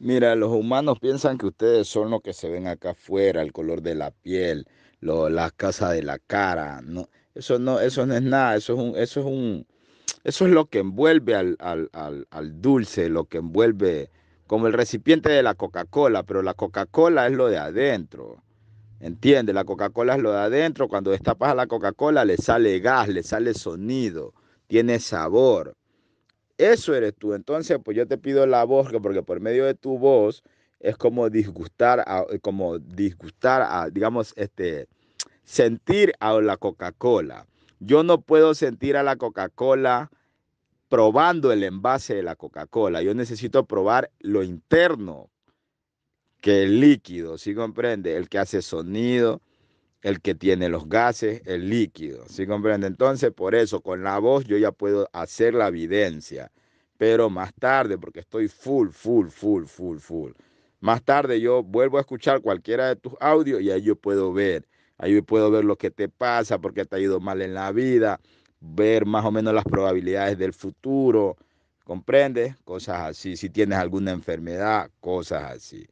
Mira, los humanos piensan que ustedes son lo que se ven acá afuera, el color de la piel, las la casa de la cara. No, eso no, eso no es nada, eso es un, eso es un, eso es lo que envuelve al, al, al dulce, lo que envuelve como el recipiente de la Coca-Cola, pero la Coca-Cola es lo de adentro. ¿Entiendes? La Coca-Cola es lo de adentro. Cuando destapas a la Coca-Cola le sale gas, le sale sonido, tiene sabor. Eso eres tú. Entonces, pues yo te pido la voz, porque por medio de tu voz es como disgustar, a, eh, como disgustar, a, digamos, este, sentir a la Coca-Cola. Yo no puedo sentir a la Coca-Cola probando el envase de la Coca-Cola. Yo necesito probar lo interno que el líquido, ¿sí comprende? El que hace sonido, el que tiene los gases, el líquido. ¿Sí comprende? Entonces, por eso, con la voz yo ya puedo hacer la evidencia, pero más tarde, porque estoy full, full, full, full, full. Más tarde yo vuelvo a escuchar cualquiera de tus audios y ahí yo puedo ver, ahí yo puedo ver lo que te pasa, porque te ha ido mal en la vida, ver más o menos las probabilidades del futuro, ¿comprendes? Cosas así, si tienes alguna enfermedad, cosas así.